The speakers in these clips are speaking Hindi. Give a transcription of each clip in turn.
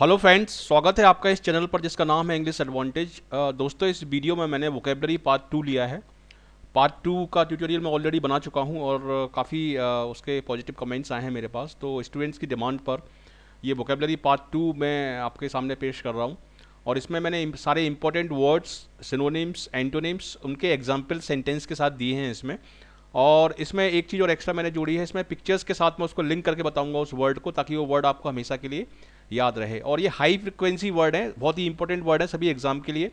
हेलो फ्रेंड्स स्वागत है आपका इस चैनल पर जिसका नाम है इंग्लिश एडवांटेज दोस्तों इस वीडियो में मैंने वोकेबलरी पार्ट टू लिया है पार्ट टू का ट्यूटोरियल मैं ऑलरेडी बना चुका हूं और काफ़ी उसके पॉजिटिव कमेंट्स आए हैं मेरे पास तो स्टूडेंट्स की डिमांड पर ये वोकेबलरी पार्ट टू मैं आपके सामने पेश कर रहा हूँ और इसमें मैंने सारे इंपॉर्टेंट वर्ड्स सिनोनिम्स एंटोनिम्स उनके एग्जाम्पल सेंटेंस के साथ दिए हैं इसमें और इसमें एक चीज़ और एक्स्ट्रा मैंने जोड़ी है इसमें पिक्चर्स के साथ मैं उसको लिंक करके बताऊँगा उस वर्ड को ताकि वो वर्ड आपको हमेशा के लिए याद रहे और ये हाई फ्रिक्वेंसी वर्ड है बहुत ही इंपॉर्टेंट वर्ड है सभी एग्जाम के लिए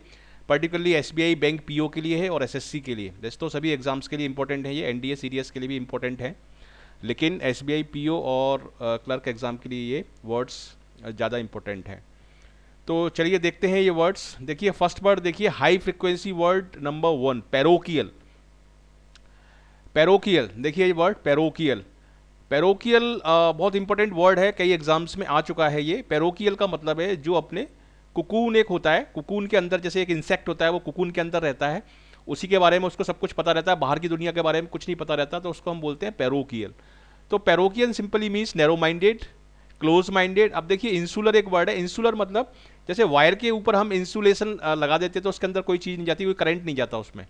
पर्टिकुलरली एस बैंक पी के लिए है और एस के लिए वैसे तो सभी एग्जाम्स के लिए इंपॉर्टेंट है ये एन डी के लिए भी इंपॉर्टेंट है लेकिन एस बी और क्लर्क uh, एग्ज़ाम के लिए ये वर्ड्स ज़्यादा इंपॉर्टेंट हैं तो चलिए देखते हैं ये वर्ड्स देखिए फर्स्ट वर्ड देखिए high frequency word number one parochial parochial देखिए ये वर्ड पैरोकियल पैरोकियल बहुत इंपॉर्टेंट वर्ड है कई एग्जाम्स में आ चुका है ये पैरोकियल का मतलब है जो अपने कुकून एक होता है कुकून के अंदर जैसे एक इंसेक्ट होता है वो कुकून के अंदर रहता है उसी के बारे में उसको सब कुछ पता रहता है बाहर की दुनिया के बारे में कुछ नहीं पता रहता तो उसको हम बोलते हैं पैरोकियल तो parochial simply means narrow minded close minded अब देखिए इंसुलर एक वर्ड है इंसुलर मतलब जैसे वायर के ऊपर हम इंसुलेशन लगा देते तो उसके अंदर कोई चीज़ नहीं जाती कोई करंट नहीं जाता उसमें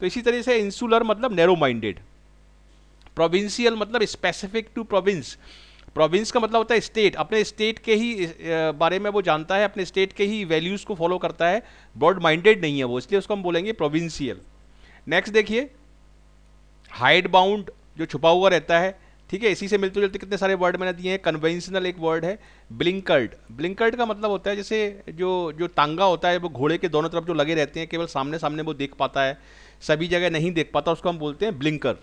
तो इसी तरह से इंसुलर मतलब नैरो माइंडेड प्रोविंशियल मतलब स्पेसिफिक टू प्रोविंस प्रोविंस का मतलब होता है स्टेट अपने स्टेट के ही बारे में वो जानता है अपने स्टेट के ही वैल्यूज़ को फॉलो करता है ब्रॉड माइंडेड नहीं है वो इसलिए उसको हम बोलेंगे प्रोविंशियल नेक्स्ट देखिए हाइड बाउंड जो छुपा हुआ रहता है ठीक है इसी से मिलते जुलते कितने सारे वर्ड मैंने दिए हैं कन्वेंशनल एक वर्ड है ब्लिंकर्ड ब्लिंकर्ड का मतलब होता है जैसे जो जो तांगा होता है वो घोड़े के दोनों तरफ जो लगे रहते हैं केवल सामने सामने वो देख पाता है सभी जगह नहीं देख पाता उसको हम बोलते हैं ब्लिंकर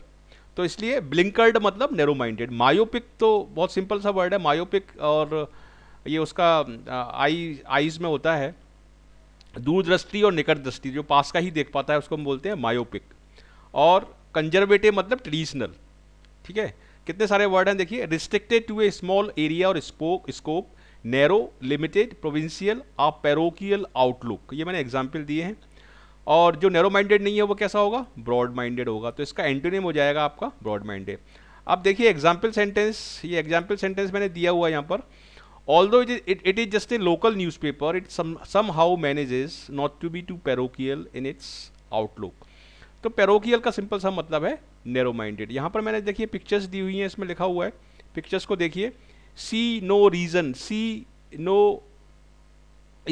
तो इसलिए ब्लिंकर्ड मतलब नेरो माइंडेड मायोपिक तो बहुत सिंपल सा वर्ड है मायोपिक और ये उसका आई आईज में होता है दूरदृष्टि और निकट दृष्टि जो पास का ही देख पाता है उसको हम बोलते हैं मायोपिक और कंजर्वेटिव मतलब ट्रेडिशनल ठीक है कितने सारे वर्ड हैं देखिए restricted to a small area और spoke scope narrow limited provincial और पैरोकियल आउटलुक ये मैंने एग्जाम्पल दिए हैं और जो नैरो माइंडेड नहीं है वो कैसा होगा ब्रॉड माइंडेड होगा तो इसका एंटोनिम हो जाएगा आपका ब्रॉड माइंडेड अब देखिए एग्जाम्पल सेंटेंस ये एग्जाम्पल सेंटेंस मैंने दिया हुआ है यहाँ पर although it is just a local newspaper it somehow somehow not to be too too in its outlook तो पेरोकियल का सिंपल सा मतलब है नैरो माइंडेड यहाँ पर मैंने देखिए पिक्चर्स दी हुई हैं इसमें लिखा हुआ है पिक्चर्स को देखिए see no reason see no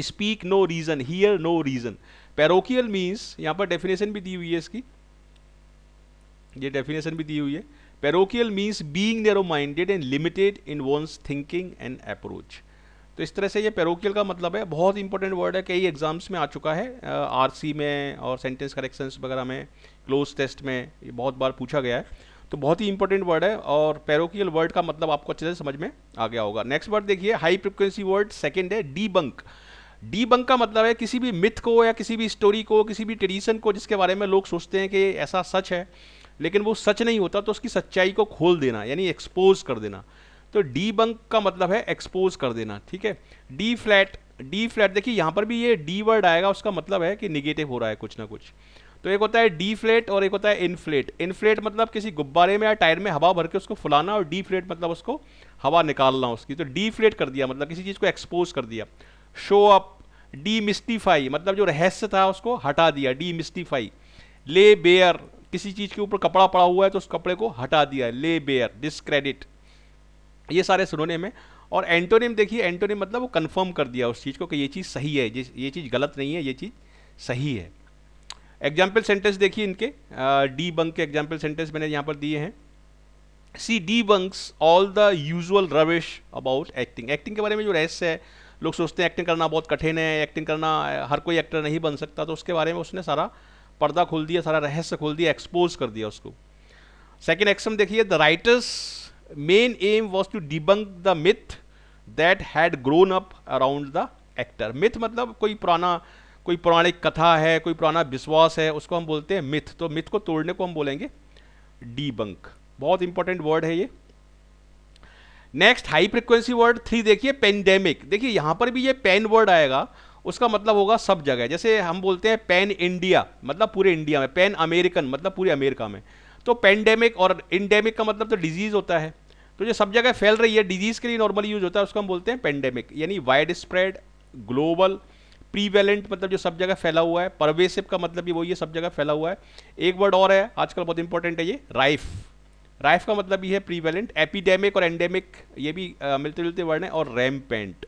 speak no reason here no reason parochial means यहाँ पर डेफिनेशन भी दी हुई है इसकी ये डेफिनेशन भी दी हुई है parochial means being narrow minded and limited in one's thinking and approach तो इस तरह से ये पैरोकियल का मतलब है बहुत इंपॉर्टेंट वर्ड है कई एग्जाम्स में आ चुका है आर में और सेंटेंस करेक्शंस वगैरह में क्लोज टेस्ट में ये बहुत बार पूछा गया है तो बहुत ही इंपॉर्टेंट वर्ड है और पैरोकियल वर्ड का मतलब आपको अच्छे से समझ में आ गया होगा नेक्स्ट वर्ड देखिए हाई फ्रिक्वेंसी वर्ड सेकेंड है डी बंक डी बंक का मतलब है किसी भी मिथ को या किसी भी स्टोरी को किसी भी ट्रेडिशन को जिसके बारे में लोग सोचते हैं कि ऐसा सच है लेकिन वो सच नहीं होता तो उसकी सच्चाई को खोल देना यानी एक्सपोज कर देना तो डी बंक का मतलब है एक्सपोज कर देना ठीक है डी फ्लैट डी फ्लैट देखिए यहाँ पर भी ये डी वर्ड आएगा उसका मतलब है कि निगेटिव हो रहा है कुछ ना कुछ तो एक होता है डी फ्लेट और एक होता है इनफ्लेट इनफ्लेट मतलब किसी गुब्बारे में या टायर में हवा भर के उसको फुलाना और डी फ्लेट मतलब उसको हवा निकालना उसकी तो डी फ्लेट कर दिया मतलब किसी चीज़ को एक्सपोज कर दिया शो अप डी मिस्टिफाई मतलब जो रहस्य था उसको हटा दिया डी मिस्टिफाई ले बेयर किसी चीज़ के ऊपर कपड़ा पड़ा हुआ है तो उस कपड़े को हटा दिया ले बेयर डिसक्रेडिट ये सारे सुनोने में और एंटोनिम देखिए एंटोनिम मतलब वो कंफर्म कर दिया उस चीज़ को कि ये चीज़ सही है ये चीज़ गलत नहीं है ये चीज़ सही है एग्जाम्पल सेंटेंस देखिए इनके डी बंक के एग्जाम्पल सेंटेंस मैंने यहाँ पर दिए हैं see debunks all the usual rubbish about acting acting के बारे में जो रहस्य है लोग सोचते हैं एक्टिंग करना बहुत कठिन है एक्टिंग करना हर कोई एक्टर नहीं बन सकता तो उसके बारे में उसने सारा पर्दा खोल दिया सारा रहस्य खोल दिया एक्सपोज कर दिया उसको सेकेंड एक्सम देखिए the writer's main aim was to debunk the myth that had grown up around the actor myth मतलब कोई पुराना कोई पौराणिक कथा है कोई पुराना विश्वास है उसको हम बोलते हैं मिथ तो मिथ को तोड़ने को हम बोलेंगे डीबंक बहुत इंपॉर्टेंट वर्ड है ये next high frequency word three देखिए पेंडेमिक देखिए यहाँ पर भी ये पेन वर्ड आएगा उसका मतलब होगा सब जगह जैसे हम बोलते हैं पैन इंडिया मतलब पूरे इंडिया में पैन अमेरिकन मतलब पूरे अमेरिका में तो पेंडेमिक और इंडेमिक का मतलब तो डिजीज़ होता है तो जो सब जगह फैल रही है डिजीज़ के लिए नॉर्मली यूज होता है उसको हम बोलते हैं पेंडेमिक यानी वाइड स्प्रेड ग्लोबल प्रीवेलेंट मतलब जो सब जगह फैला हुआ है परवेसिव का मतलब भी वही है सब जगह फैला हुआ है एक वर्ड और है आजकल बहुत इंपॉर्टेंट है ये राइफ राइफ का मतलब ये है प्रीवेलेंट एपिडेमिक और एंडेमिक ये भी आ, मिलते जुलते वर्ड हैं और रैमपेंट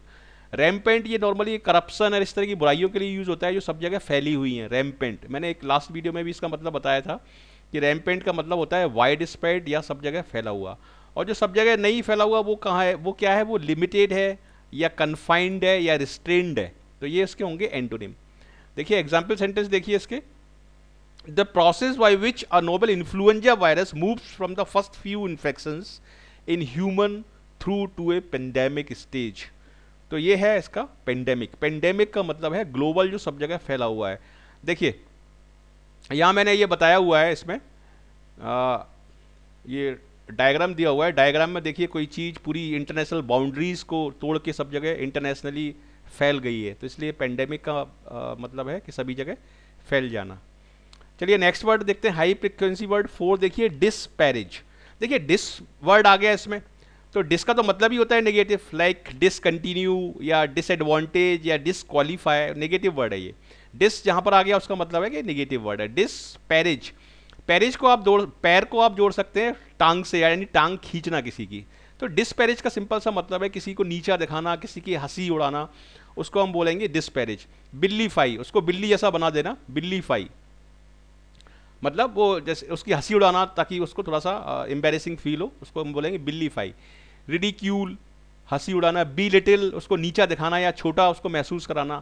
रैमपेंट ये नॉर्मली करप्शन और इस तरह की बुराइयों के लिए यूज़ होता है जो सब जगह फैली हुई हैं रैमपेंट मैंने एक लास्ट वीडियो में भी इसका मतलब बताया था कि रैमपेंट का मतलब होता है वाइड स्प्रेड या सब जगह फैला हुआ और जो सब जगह नहीं फैला हुआ वो कहाँ है वो क्या है वो लिमिटेड है या कन्फाइंड है या रिस्ट्रेंड है तो ये इसके होंगे एंटोनिम देखिए एग्जाम्पल सेंटेंस देखिए इसके the process by which a novel influenza virus moves from the first few infections in human through to a pandemic stage तो ये है इसका पेंडेमिक पेंडेमिक का मतलब है ग्लोबल जो सब जगह फैला हुआ है देखिए यहाँ मैंने ये बताया हुआ है इसमें आ, ये डायग्राम दिया हुआ है डायग्राम में देखिए कोई चीज़ पूरी इंटरनेशनल बाउंड्रीज़ को तोड़ के सब जगह इंटरनेशनली फैल गई है तो इसलिए पेंडेमिक का आ, मतलब है कि सभी जगह फैल जाना चलिए नेक्स्ट वर्ड देखते हैं हाई फ्रिक्वेंसी वर्ड फोर देखिए डिसपैरिज देखिए डिस वर्ड आ गया इसमें तो डिस का तो मतलब ही होता है नेगेटिव लाइक डिसकंटिन्यू या डिसएडवांटेज या डिसक्वालीफाई नेगेटिव वर्ड है ये डिस जहाँ पर आ गया उसका मतलब है कि नेगेटिव वर्ड है पैरिज पैरिज को आप जोड़ पैर को आप जोड़ सकते हैं टांग से यानी टांग खींचना किसी की तो डिसपैरेज का सिंपल सा मतलब है किसी को नीचा दिखाना किसी की हंसी उड़ाना उसको हम बोलेंगे डिसपैरिज बिल्ली फाई उसको बिल्ली जैसा बना देना बिल्ली फाई मतलब वो जैसे उसकी हंसी उड़ाना ताकि उसको थोड़ा सा एम्बेसिंग फील हो उसको हम बोलेंगे बिल्लीफाई रिडिक्यूल हंसी उड़ाना बी लिटिल उसको नीचा दिखाना या छोटा उसको महसूस कराना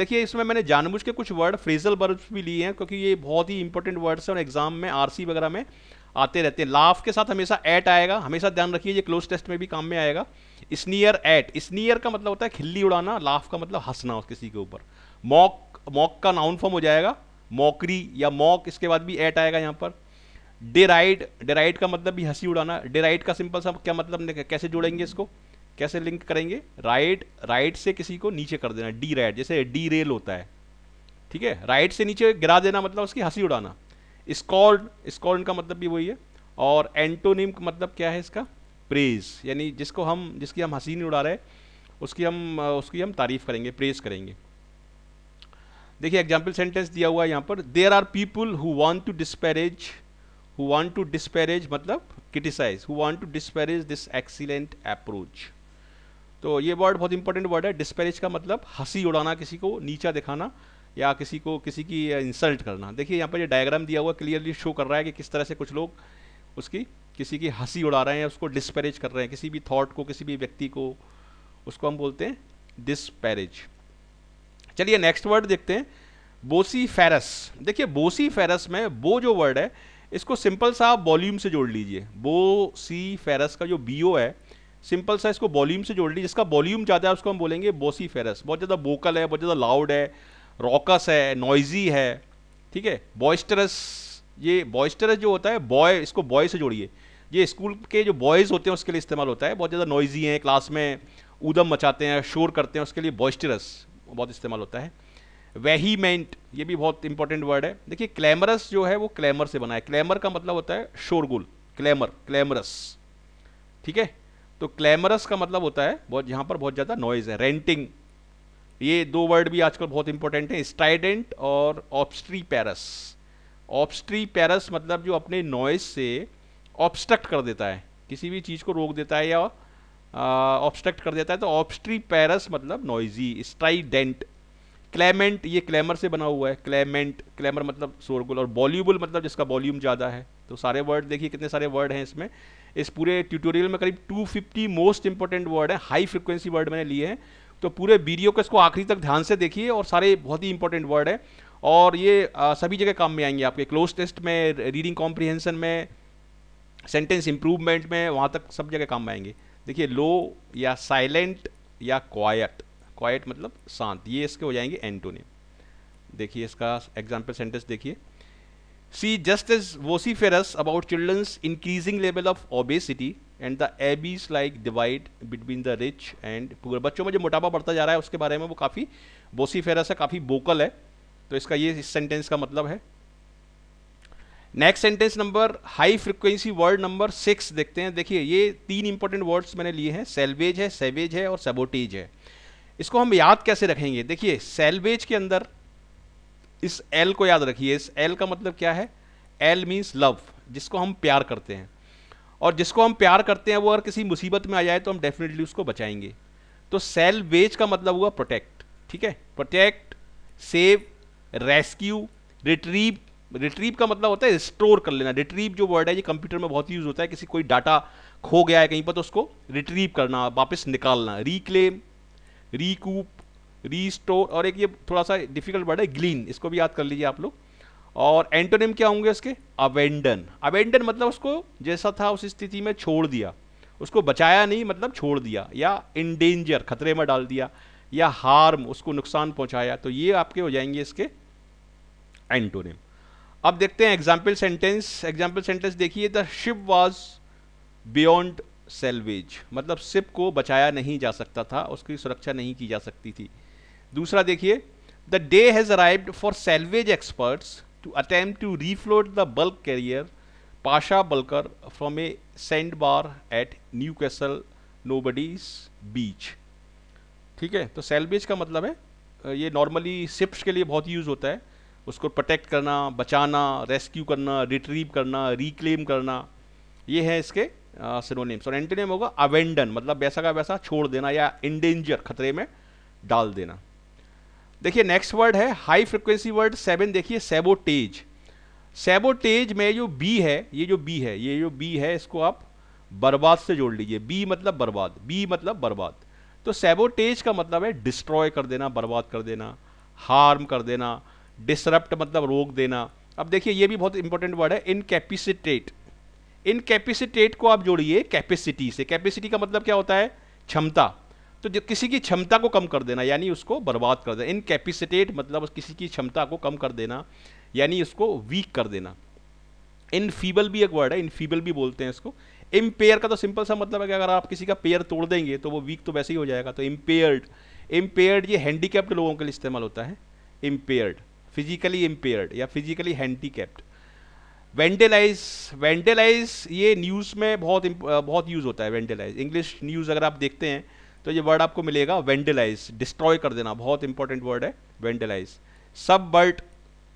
देखिए इसमें मैंने जानबूझ के कुछ वर्ड फ्रेजल वर्ड्स भी लिए हैं क्योंकि ये बहुत ही इंपॉर्टेंट वर्ड्स हैं और एग्जाम में आर वगैरह में आते रहते हैं लाफ के साथ हमेशा ऐट आएगा हमेशा ध्यान रखिए ये क्लोज टेस्ट में भी काम में आएगा स्नियर ऐट स्नियर का मतलब होता है खिल्ली उड़ाना लाफ का मतलब हंसना किसी के ऊपर मॉक मॉक का नाउन फॉर्म हो जाएगा मौकरी या मॉक इसके बाद भी एट आएगा यहाँ पर डेराइड डेराइड का मतलब भी हंसी उड़ाना डेराइड का सिंपल सा क्या मतलब कैसे जोड़ेंगे इसको कैसे लिंक करेंगे राइट राइट से किसी को नीचे कर देना डी राइट जैसे डी रेल होता है ठीक है राइट से नीचे गिरा देना मतलब उसकी हंसी उड़ाना स्कॉल्ड स्कॉल्ड का मतलब भी वही है और एंटोनिम मतलब क्या है इसका प्रेज यानी जिसको हम जिसकी हम हंसी नहीं उड़ा रहे उसकी हम उसकी हम तारीफ़ करेंगे प्रेज करेंगे देखिए एग्जाम्पल सेंटेंस दिया हुआ है यहाँ पर there are people who want to disparage who want to disparage मतलब criticise who want to disparage this excellent approach तो ये वर्ड बहुत इंपॉर्टेंट वर्ड है डिस्पेरेज का मतलब हंसी उड़ाना किसी को नीचा दिखाना या किसी को किसी की इंसल्ट करना देखिए यहाँ पर ये डायग्राम दिया हुआ क्लियरली शो कर रहा है कि किस तरह से कुछ लोग उसकी किसी की हंसी उड़ा रहे हैं उसको डिस्पेरेज कर रहे हैं किसी भी थॉट को किसी भी व्यक्ति को उसको हम बोलते हैं डिस्पेरेज चलिए नेक्स्ट वर्ड देखते हैं बोसी फेरस देखिए बोसी फेरस में बो जो वर्ड है इसको सिंपल सा आप वॉल्यूम से जोड़ लीजिए बो सी फेरस का जो बी ओ है सिंपल सा इसको वॉल्यूम से जोड़ लीजिए जिसका वॉल्यूम ज़्यादा है उसको हम बोलेंगे बोसी फेरस बहुत ज़्यादा वोकल है बहुत ज़्यादा लाउड है रॉकस है नॉइजी है ठीक है बॉयस्टरस ये बॉयस्टरस जो होता है बॉय इसको बॉय से जोड़िए ये स्कूल के जो बॉयज़ होते हैं उसके लिए इस्तेमाल होता है बहुत ज़्यादा नॉइजी हैं क्लास में ऊदम मचाते हैं शोर करते हैं उसके लिए बॉयस्टरस बहुत इस्तेमाल होता है वेहीमेंट ये भी बहुत इंपॉर्टेंट वर्ड है देखिए क्लैमरस जो है वो क्लैमर से बना है क्लैमर का मतलब होता है शोरगुल क्लैमर क्लैमरस ठीक है तो क्लैमरस का मतलब होता है बहुत यहाँ पर बहुत ज़्यादा नॉइज है रेंटिंग ये दो वर्ड भी आजकल बहुत इंपॉर्टेंट है स्टाइडेंट और ऑप्स्ट्री पैरस ऑप्स्ट्री पैरस मतलब जो अपने नॉइज से ऑब्स्ट्रक्ट कर देता है किसी भी चीज़ को रोक देता है या ऑब्स्ट्रक्ट कर देता है तो ऑब्स्ट्री पैरस मतलब नॉइजी स्ट्राइडेंट क्लेमेंट ये क्लेमर से बना हुआ है क्लेमेंट क्लेमर मतलब शोरगुल और वॉल्यूबल मतलब जिसका वॉल्यूम ज़्यादा है तो सारे वर्ड देखिए कितने सारे वर्ड हैं इसमें इस पूरे ट्यूटोरियल में करीब 250 मोस्ट इंपॉर्टेंट वर्ड हैं हाई फ्रिक्वेंसी वर्ड मैंने लिए हैं तो पूरे वीडियो को इसको आखिरी तक ध्यान से देखिए और सारे बहुत ही इंपॉर्टेंट वर्ड है और ये आ, सभी जगह काम में आएंगे आपके क्लोज टेस्ट में रीडिंग कॉम्प्रीहेंसन में सेंटेंस इंप्रूवमेंट में वहाँ तक सब जगह काम में आएंगे देखिए लो या साइलेंट या क्वाइट क्वाइट मतलब शांत ये इसके हो जाएंगे एंटोनिम देखिए इसका एग्जाम्पल सेंटेंस देखिए she just is vociferous about children's increasing level of obesity and the abyss like divide between the rich and poor बच्चों में जो मोटापा बढ़ता जा रहा है उसके बारे में वो काफ़ी फेरस है काफ़ी वोकल है तो इसका ये इस सेंटेंस का मतलब है next sentence number high frequency word number six देखते हैं देखिए ये तीन इंपॉर्टेंट वर्ड्स मैंने लिए हैं सेल्वेज है सेवेज है और सबोटेज है इसको हम याद कैसे रखेंगे देखिए सेल्वेज के अंदर इस एल को याद रखिए इस एल का मतलब क्या है एल मीन्स लव जिसको हम प्यार करते हैं और जिसको हम प्यार करते हैं वो अगर किसी मुसीबत में आ जाए तो हम डेफिनेटली उसको बचाएंगे तो सेल्वेज का मतलब हुआ प्रोटेक्ट ठीक है protect save rescue retrieve retrieve का मतलब होता है स्टोर कर लेना रिट्रीव जो वर्ड है ये कंप्यूटर में बहुत यूज़ होता है किसी कोई डाटा खो गया है कहीं पर तो उसको रिट्रीव करना वापस निकालना रिक्लेम रिकूप रीस्टोर और एक ये थोड़ा सा डिफिकल्ट वर्ड है ग्लीन इसको भी याद कर लीजिए आप लोग और एंटोनिम क्या होंगे इसके अवेंडन अवेंडन मतलब उसको जैसा था उस स्थिति में छोड़ दिया उसको बचाया नहीं मतलब छोड़ दिया या डेंजर खतरे में डाल दिया या हार्म उसको नुकसान पहुंचाया तो ये आपके हो जाएंगे इसके एंटोनिम अब देखते हैं एग्जाम्पल सेंटेंस एग्जाम्पल सेंटेंस देखिए the ship was beyond salvage मतलब शिप को बचाया नहीं जा सकता था उसकी सुरक्षा नहीं की जा सकती थी दूसरा देखिए the day has arrived for salvage experts to attempt to refloat the bulk carrier Pasha bulker from a sandbar at Newcastle Nobbys Beach ठीक है तो सेल्वेज का मतलब है ये नॉर्मली शिप्स के लिए बहुत यूज़ होता है उसको प्रोटेक्ट करना बचाना रेस्क्यू करना रिट्रीव करना रिक्लेम करना ये है इसके सिनोनिम्स और एंटेनिम होगा अवेंडन मतलब वैसा का वैसा छोड़ देना या इंडेंजर खतरे में डाल देना देखिए नेक्स्ट वर्ड है हाई फ्रिक्वेंसी वर्ड सेवन देखिए सेबोटेज सेबोटेज में जो बी है ये जो बी है ये जो बी है इसको आप बर्बाद से जोड़ लीजिए बी मतलब बर्बाद बी मतलब बर्बाद तो सेबोटेज का मतलब है डिस्ट्रॉय कर देना बर्बाद कर देना हार्म कर देना डिसरप्ट मतलब रोक देना अब देखिए ये भी बहुत इंपॉर्टेंट वर्ड है इनकेपिसिटेट इनकेपिसिटेट को आप जोड़िए कैपेसिटी से कैपेसिटी का मतलब क्या होता है क्षमता तो जो किसी की क्षमता को कम कर देना यानी उसको बर्बाद कर देना इनकेपिसिटेट मतलब किसी की क्षमता को कम कर देना यानी उसको वीक कर देना इनफीबल भी एक वर्ड है इनफीबल भी बोलते हैं इसको इम्पेयर का तो सिंपल सा मतलब है कि अगर आप किसी का पेयर तोड़ देंगे तो वो वीक तो वैसे ही हो जाएगा तो इम्पेयर्ड इम्पेयर्ड ये हैंडीकैप्ड लोगों के लिए इस्तेमाल होता है इम्पेयर्ड फिजिकली इम्पेयर्ड या फिजिकली हैंडीकैप्ड वेंडेलाइज वेंडेलाइज ये न्यूज़ में बहुत बहुत यूज़ होता है वेंडेलाइज इंग्लिश न्यूज़ अगर आप देखते हैं तो ये वर्ड आपको मिलेगा वेंडेलाइज डिस्ट्रॉय कर देना बहुत इंपॉर्टेंट वर्ड है वेंडेलाइज सब बर्ट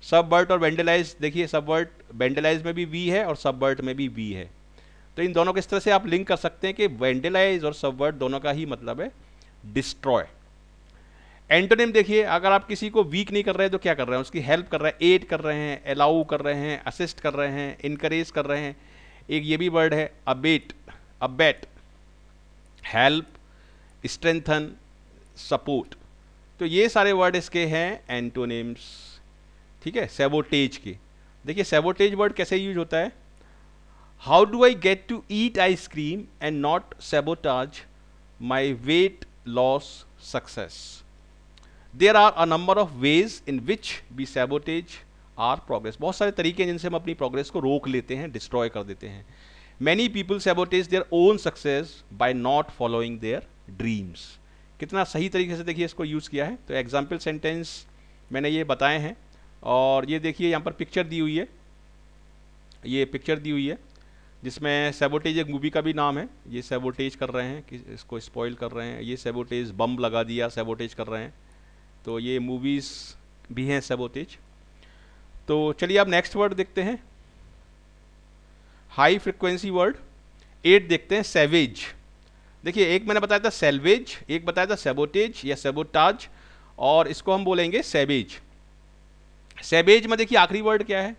सब वर्ट और वेंडेलाइज देखिए सब वर्ट वेंडेलाइज में भी वी है और सब बर्ट में भी वी है तो इन दोनों को इस तरह से आप लिंक कर सकते हैं कि वेंडेलाइज और सब वर्ट दोनों का ही मतलब है डिस्ट्रॉय एंटोनिम देखिए अगर आप किसी को वीक नहीं कर रहे हैं तो क्या कर रहे हैं उसकी हेल्प कर रहे हैं एड कर रहे हैं अलाउ कर रहे हैं असिस्ट कर रहे हैं इनकरेज कर रहे हैं एक ये भी वर्ड है abet abet help strengthen support तो ये सारे वर्ड इसके हैं एंटोनिम्स ठीक है सेवोटेज के देखिए सेवोटेज वर्ड कैसे यूज होता है how do I get to eat ice cream and not sabotage my weight loss success there are a number of ways in which we sabotage our progress बहुत सारे तरीके हैं जिनसे हम अपनी प्रोग्रेस को रोक लेते हैं डिस्ट्रॉय कर देते हैं many people sabotage their own success by not following their dreams कितना सही तरीके से देखिए इसको यूज़ किया है तो एग्जाम्पल सेंटेंस मैंने ये बताए हैं और ये देखिए यहाँ पर पिक्चर दी हुई है ये पिक्चर दी हुई है जिसमें सेबोटेज एक मूवी का भी नाम है ये सेबोटेज कर रहे हैं कि इसको स्पॉइल कर रहे हैं ये सेबोटेज बम लगा दिया सेबोटेज कर रहे हैं तो ये मूवीज़ भी हैं तेज तो चलिए आप नेक्स्ट वर्ड देखते हैं हाई फ्रिक्वेंसी वर्ड एट देखते हैं सेवेज देखिए एक मैंने बताया था सेल्वेज एक बताया था सेबोटेज या सेबोटाज और इसको हम बोलेंगे सेबेज सेबेज में देखिए आखिरी वर्ड क्या है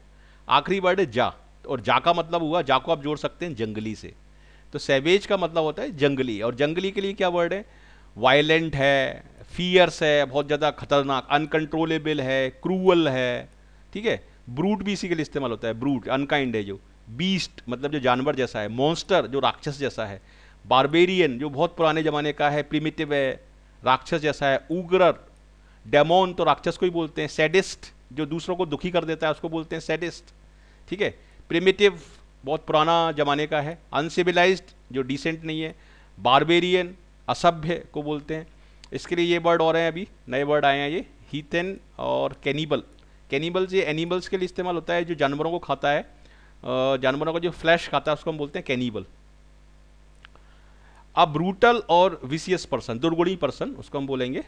आखिरी वर्ड है जा और जा का मतलब हुआ जा को आप जोड़ सकते हैं जंगली से तो सेबेज का मतलब होता है जंगली और जंगली के लिए क्या वर्ड है वायलेंट है फियर्स है बहुत ज़्यादा खतरनाक अनकंट्रोलेबल है क्रूअल है ठीक है ब्रूट भी इसी के लिए इस्तेमाल होता है ब्रूट अनकाइंड है जो बीस्ट मतलब जो जानवर जैसा है मॉन्स्टर जो राक्षस जैसा है बारबेरियन जो बहुत पुराने ज़माने का है प्रिमिटिव है राक्षस जैसा है उग्र डेमोन तो राक्षस को ही बोलते हैं सैडिस्ट जो दूसरों को दुखी कर देता है उसको बोलते हैं सैडिस्ट ठीक है प्रिमिटिव बहुत पुराना ज़माने का है अनसिविलाइज्ड जो डिसेंट नहीं है बारबेरियन असभ्य को बोलते हैं इसके लिए ये वर्ड और हैं अभी नए वर्ड आए हैं ये हीथेन और कैनिबल कैनिबल्स ये एनिमल्स के लिए इस्तेमाल होता है जो जानवरों को खाता है जानवरों का जो फ्लैश खाता है उसको हम बोलते हैं कैनिबल अब ब्रूटल और विसियस पर्सन दुर्गुणी पर्सन उसको हम बोलेंगे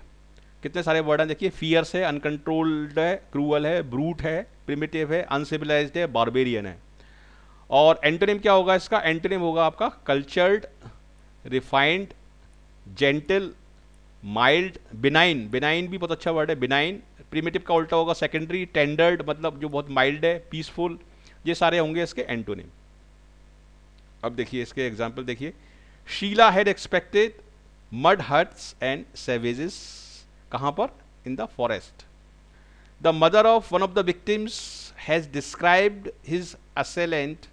कितने सारे वर्ड हैं देखिए फियर्स है अनकंट्रोल्ड है क्रूअल है ब्रूट है प्रिमेटिव है अनसिविलाइज है बारबेरियन है और एंटोनिम क्या होगा इसका एंटोनिम होगा आपका cultured refined gentle mild benign benign भी बहुत अच्छा वर्ड है बिनाइन प्रीमेटिव का उल्टा होगा सेकेंडरी टेंडर्ड मतलब जो बहुत माइल्ड है पीसफुल ये सारे होंगे इसके एंटोनिम अब देखिए इसके एग्जाम्पल देखिए Sheila had expected mud huts and savages कहाँ पर in the forest the mother of one of the victims has described his assailant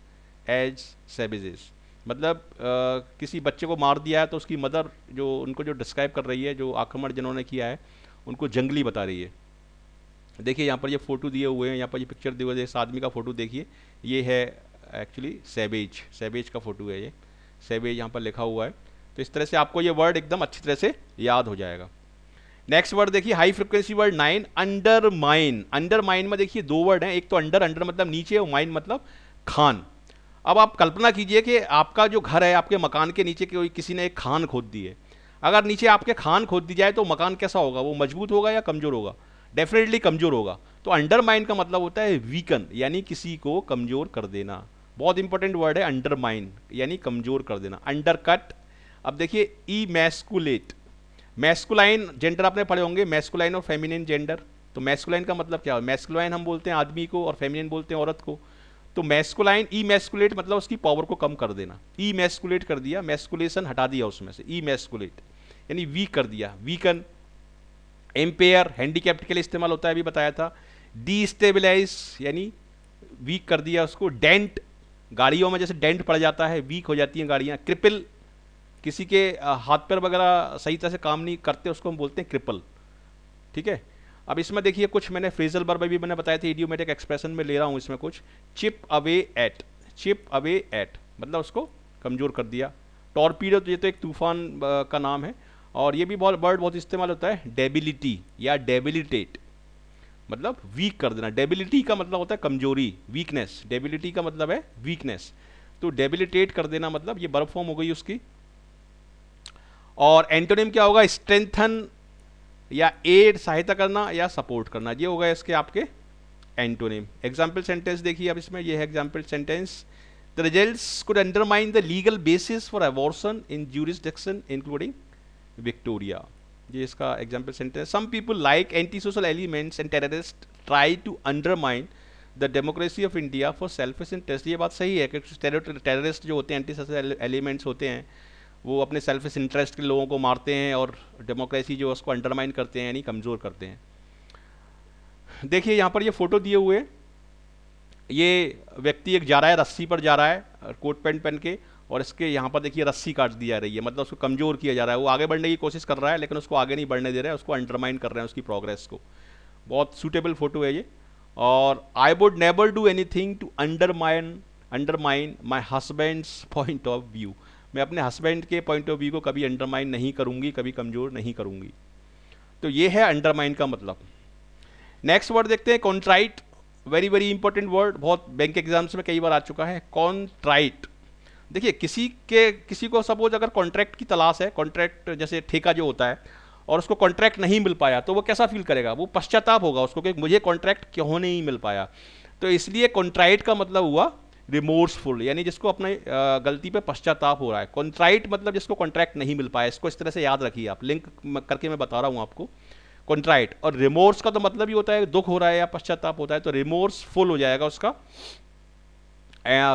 as savages मतलब आ, किसी बच्चे को मार दिया है तो उसकी मदर जो उनको जो डिस्क्राइब कर रही है जो आक्रमण जिन्होंने किया है उनको जंगली बता रही है देखिए यहाँ पर ये फ़ोटो दिए हुए हैं यहाँ पर ये पिक्चर दिए हुए इस आदमी का फ़ोटो देखिए ये है एक्चुअली सेबेज सेबेज का फ़ोटो है ये सेबेज यहाँ पर लिखा हुआ है तो इस तरह से आपको ये वर्ड एकदम अच्छी तरह से याद हो जाएगा नेक्स्ट वर्ड देखिए high frequency word nine undermine undermine में देखिए दो वर्ड हैं एक तो अंडर अंडर मतलब नीचे और माइन मतलब खान अब आप कल्पना कीजिए कि आपका जो घर है आपके मकान के नीचे कोई किसी ने एक खान खोद दी है अगर नीचे आपके खान खोद दी जाए तो मकान कैसा होगा वो मजबूत होगा या कमज़ोर होगा डेफिनेटली कमज़ोर होगा तो अंडरमाइन का मतलब होता है वीकन यानी किसी को कमज़ोर कर देना बहुत इंपॉर्टेंट वर्ड है अंडरमाइन यानी कमज़ोर कर देना अंडरकट अब देखिए ई मैस्कुलेट मैस्कुलाइन जेंडर आपने पढ़े होंगे मैस्कुलाइन और फेमिनिन जेंडर तो मैस्कुलाइन का मतलब क्या है मैस्कुलाइन हम बोलते हैं आदमी को और फेमिनिन बोलते हैं औरत को तो मैस्कुलाइन ई मैस्कुलेट मतलब उसकी पावर को कम कर देना ई मैस्कुलेट कर दिया मैस्कुलेशन हटा दिया उसमें से ई मैस्कुलेट यानी वीक कर दिया वीकन एम्पेयर हैंडीकैप्ट के लिए इस्तेमाल होता है अभी बताया था डीस्टेबिलाइज यानी वीक कर दिया उसको डेंट गाड़ियों में जैसे डेंट पड़ जाता है वीक हो जाती हैं गाड़ियाँ क्रिपल किसी के हाथ पैर वगैरह सही तरह से काम नहीं करते उसको हम बोलते हैं क्रिपल ठीक है अब इसमें देखिए कुछ मैंने फ्रेजल बर्ब भी मैंने बताया था इडियोमेटिक एक्सप्रेशन में ले रहा हूँ इसमें कुछ chip away at chip away at मतलब उसको कमज़ोर कर दिया टॉर्पीडो तो ये तो एक तूफान का नाम है और ये भी बहुत वर्ड बहुत इस्तेमाल होता है डेबिलिटी या डेबिलिटेट मतलब वीक कर देना डेबिलिटी का मतलब होता है कमजोरी वीकनेस डेबिलिटी का मतलब है वीकनेस तो डेबिलिटेट कर देना मतलब ये बर्फ फॉर्म हो गई उसकी और एंटोनिम क्या होगा स्ट्रेंथन या एड सहायता करना या सपोर्ट करना ये होगा इसके आपके एंटोनिम एग्जाम्पल सेंटेंस देखिए अब इसमें यह है example sentence the result could undermine the legal basis for abortion in jurisdiction including Victoria ये इसका example sentence some people like anti social elements and terrorist try to undermine the democracy of India for selfish interest ये बात सही है कि टेररिस्ट जो होते हैं एंटी सोशल एलिमेंट्स होते हैं वो अपने सेल्फिस इंटरेस्ट के लोगों को मारते हैं और डेमोक्रेसी जो उसको अंडरमाइन करते हैं यानी कमज़ोर करते हैं देखिए यहाँ पर ये फ़ोटो दिए हुए ये व्यक्ति एक जा रहा है रस्सी पर जा रहा है कोट पैंट पहन के और इसके यहाँ पर देखिए रस्सी काट दी जा रही है मतलब उसको कमज़ोर किया जा रहा है वो आगे बढ़ने की कोशिश कर रहा है लेकिन उसको आगे नहीं बढ़ने दे रहा है उसको अंडरमाइन कर रहे हैं उसकी प्रोग्रेस को बहुत सूटेबल फ़ोटो है ये और I would never do anything to undermine undermine my husband's point of view मैं अपने हस्बैंड के पॉइंट ऑफ व्यू को कभी अंडरमाइन नहीं करूँगी कभी कमज़ोर नहीं करूँगी तो ये है अंडरमाइन का मतलब नेक्स्ट वर्ड देखते हैं contrite very very important word बहुत बैंक एग्जाम्स में कई बार आ चुका है कॉन्ट्राइट देखिए किसी के किसी को सपोज अगर कॉन्ट्रैक्ट की तलाश है कॉन्ट्रैक्ट जैसे ठेका जो होता है और उसको कॉन्ट्रैक्ट नहीं मिल पाया तो वो कैसा फील करेगा वो पश्चाताप होगा उसको कि मुझे कॉन्ट्रैक्ट क्यों नहीं मिल पाया तो इसलिए कॉन्ट्राइट का मतलब हुआ रिमोर्सफुल यानी जिसको अपने गलती पे पश्चाताप हो रहा है कॉन्ट्राइट मतलब जिसको कॉन्ट्रैक्ट नहीं मिल पाया इसको इस तरह से याद रखिए आप लिंक करके मैं बता रहा हूँ आपको कॉन्ट्राइट और रिमोर्स का तो मतलब ये होता है दुख हो रहा है या पश्चाताप होता है तो रिमोर्सफुल हो जाएगा उसका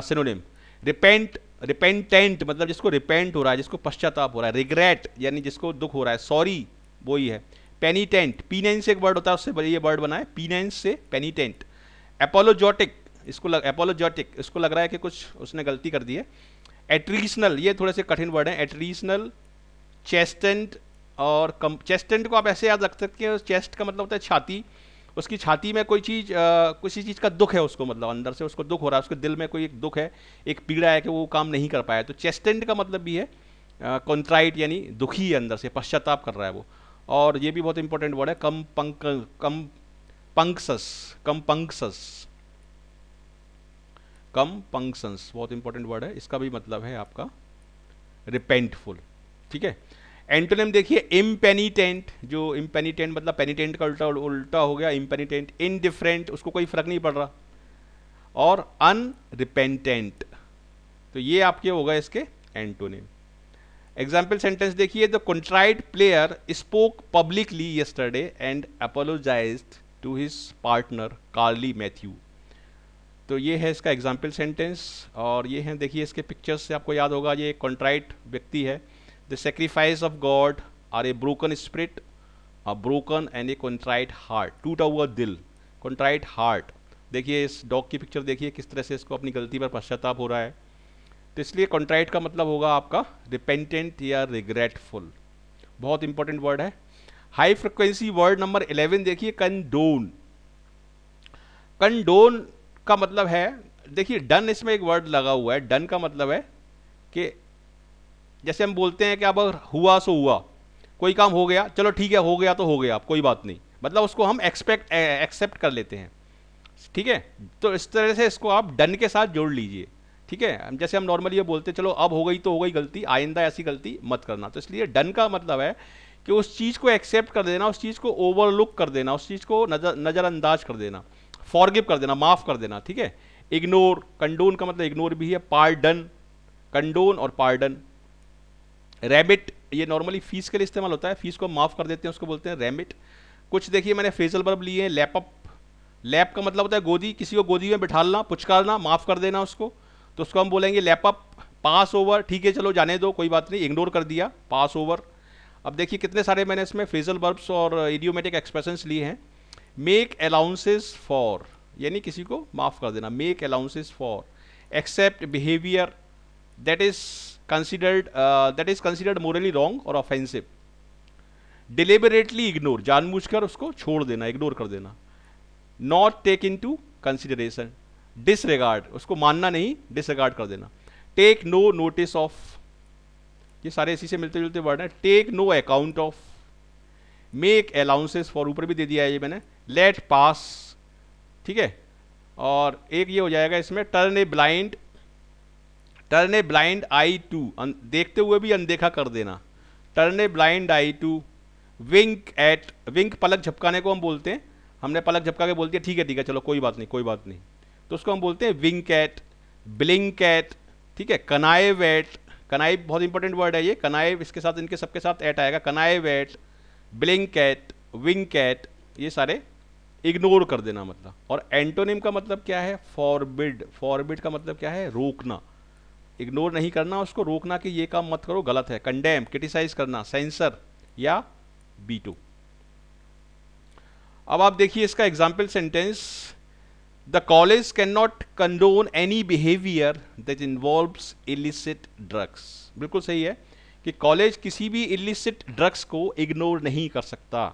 सिनोनिम रिपेंट रिपेंटेंट मतलब जिसको रिपेंट हो रहा है जिसको पश्चाताप हो रहा है रिग्रेट यानी जिसको दुख हो रहा है सॉरी वो ही है पेनीटेंट पीनेंस एक वर्ड होता है उससे ये वर्ड बना है पीनेंस से पेनीटेंट एपोलोजोटिक इसको लग एपोलोजेटिक इसको लग रहा है कि कुछ उसने गलती कर दी है एट्रीशनल ये थोड़े से कठिन वर्ड हैं एट्रीशनल चेस्टेंट और कम चेस्टेंट को आप ऐसे याद रख सकते हैं चेस्ट का मतलब होता है छाती उसकी छाती में कोई चीज़ किसी चीज़ का दुख है उसको मतलब अंदर से उसको दुख हो रहा है उसके दिल में कोई एक दुख है एक पीड़ा है कि वो काम नहीं कर पाया तो चेस्टेंट का मतलब भी है कॉन्ट्राइट यानी दुखी है अंदर से पश्चाताप कर रहा है वो और ये भी बहुत इंपॉर्टेंट वर्ड है कम पंक कम पंक्सस कम पंक्सस कम बहुत इंपॉर्टेंट वर्ड है इसका भी मतलब है आपका रिपेंटफुल ठीक है एंटोनिम देखिए इम्पेनिटेंट जो इम्पेनिटेंट मतलब पेनिटेंट का उल्टा उल्टा हो गया इम्पेनिटेंट इनडिफरेंट उसको कोई फर्क नहीं पड़ रहा और अनरिपेंटेंट तो ये आपके होगा इसके एंटोनिम एग्जाम्पल सेंटेंस देखिए the contrite player spoke publicly yesterday and apologise to his partner Carly Matthew तो ये है इसका एग्जाम्पल सेंटेंस और ये हैं देखिए इसके पिक्चर्स से आपको याद होगा ये कॉन्ट्राइट व्यक्ति है the sacrifice of God are a broken spirit a broken and a contrite heart टूटा हुआ दिल कॉन्ट्राइट हार्ट देखिए इस डॉग की पिक्चर देखिए किस तरह से इसको अपनी गलती पर पश्चाताप हो रहा है तो इसलिए कॉन्ट्राइट का मतलब होगा आपका रिपेंटेंट या रिग्रेटफुल बहुत इंपॉर्टेंट वर्ड है हाई फ्रिक्वेंसी वर्ड नंबर 11 देखिए कंडोन कंडोन का मतलब है देखिए डन इसमें एक वर्ड लगा हुआ है डन का मतलब है कि जैसे हम बोलते हैं कि अब हुआ सो हुआ कोई काम हो गया चलो ठीक है हो गया तो हो गया आप कोई बात नहीं मतलब उसको हम एक्सपेक्ट एक्सेप्ट कर लेते हैं ठीक है तो इस तरह से इसको आप डन के साथ जोड़ लीजिए ठीक है जैसे हम नॉर्मली ये बोलते चलो अब हो गई तो हो गई गलती आइंदा ऐसी गलती मत करना तो इसलिए डन का मतलब है कि उस चीज़ को एक्सेप्ट कर देना उस चीज़ को ओवरलुक कर देना उस चीज़ को नज़र नज़रअंदाज कर देना फॉरगिव कर देना माफ़ कर देना ठीक है इग्नोर कंडोन का मतलब इग्नोर भी है पार्डन कंडोन और पार्डन रेबिट ये नॉर्मली फीस के लिए इस्तेमाल होता है फीस को माफ़ कर देते हैं उसको बोलते हैं रेमिट कुछ देखिए मैंने फेजल बर्ब लिए हैं लैपअप लैप का मतलब होता है गोदी किसी को गोदी में बिठालना पुचकारना माफ़ कर देना उसको तो उसको हम बोलेंगे लैपअप पास ओवर ठीक है चलो जाने दो कोई बात नहीं इग्नोर कर दिया पास ओवर अब देखिए कितने सारे मैंने इसमें फेजल बर्ब्स और इडियोमेटिक एक्सप्रेशंस लिए हैं मेक अलाउंसेस फॉर यानी किसी को माफ़ कर देना make allowances for accept behaviour that is considered that is considered morally wrong or offensive deliberately ignore जानबूझकर उसको छोड़ देना इग्नोर कर देना not take into consideration disregard उसको मानना नहीं डिसरेगार्ड कर देना टेक नो नोटिस ऑफ ये सारे इसी से मिलते जुलते वर्ड हैं take no account of make allowances for ऊपर भी दे दिया है ये मैंने लेट पास ठीक है और एक ये हो जाएगा इसमें turn a blind turn a blind eye to देखते हुए भी अनदेखा कर देना turn a blind eye to wink at wink पलक झपकाने को हम बोलते हैं हमने पलक झपका के बोल दिया ठीक है ठीक है चलो कोई बात नहीं कोई बात नहीं तो उसको हम बोलते हैं विंक एट ब्लिंक एट ठीक है कनाए एट कनाई बहुत इंपॉर्टेंट वर्ड है ये कनाए इसके साथ इनके सबके साथ ऐट आएगा connive at blink at wink at ये सारे इग्नोर कर देना मतलब और एंटोनिम का मतलब क्या है फॉरबिड फॉरबिड का मतलब क्या है रोकना इग्नोर नहीं करना उसको रोकना कि ये काम मत करो गलत है कंडेम क्रिटिसाइज करना सेंसर या बीटू अब आप देखिए इसका example sentence the college can not condone any behaviour that involve illicit drugs बिल्कुल सही है कि कॉलेज किसी भी इलिसिट ड्रग्स को इग्नोर नहीं कर सकता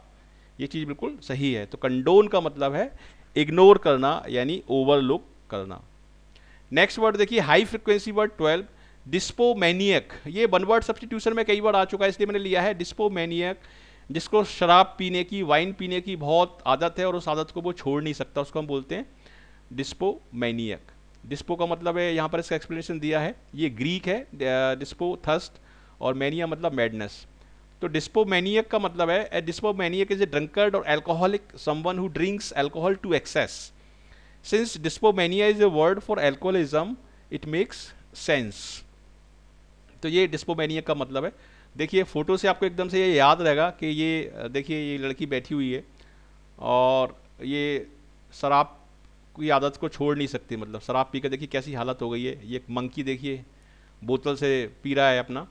ये चीज़ बिल्कुल सही है तो कंडोन का मतलब है इग्नोर करना यानी ओवरलुक करना नेक्स्ट वर्ड देखिए high frequency word twelve dipsomaniac ये वन वर्ड सब्सटीट्यूशन में कई बार आ चुका है इसलिए मैंने लिया है डिस्पोमैनियक जिसको शराब पीने की वाइन पीने की बहुत आदत है और उस आदत को वो छोड़ नहीं सकता उसको हम बोलते हैं डिस्पोमैनियक डिस्पो का मतलब है यहाँ पर इसका एक्सप्लेनेशन दिया है ये ग्रीक है डिस्पो थर्स्ट और मैनिया मतलब मैडनेस तो डिस्पोमैनियक का मतलब है a dipsomaniac is a drunkard or alcoholic someone who drinks alcohol to excess since dipsomania is a word for alcoholism it makes sense तो ये डिस्पोमैनियक का मतलब है देखिए फ़ोटो से आपको एकदम से ये याद रहेगा कि ये देखिए ये लड़की बैठी हुई है और ये शराब की आदत को छोड़ नहीं सकती मतलब शराब पी कर देखिए कैसी हालत हो गई है ये मंकी देखिए बोतल से पी रहा है अपना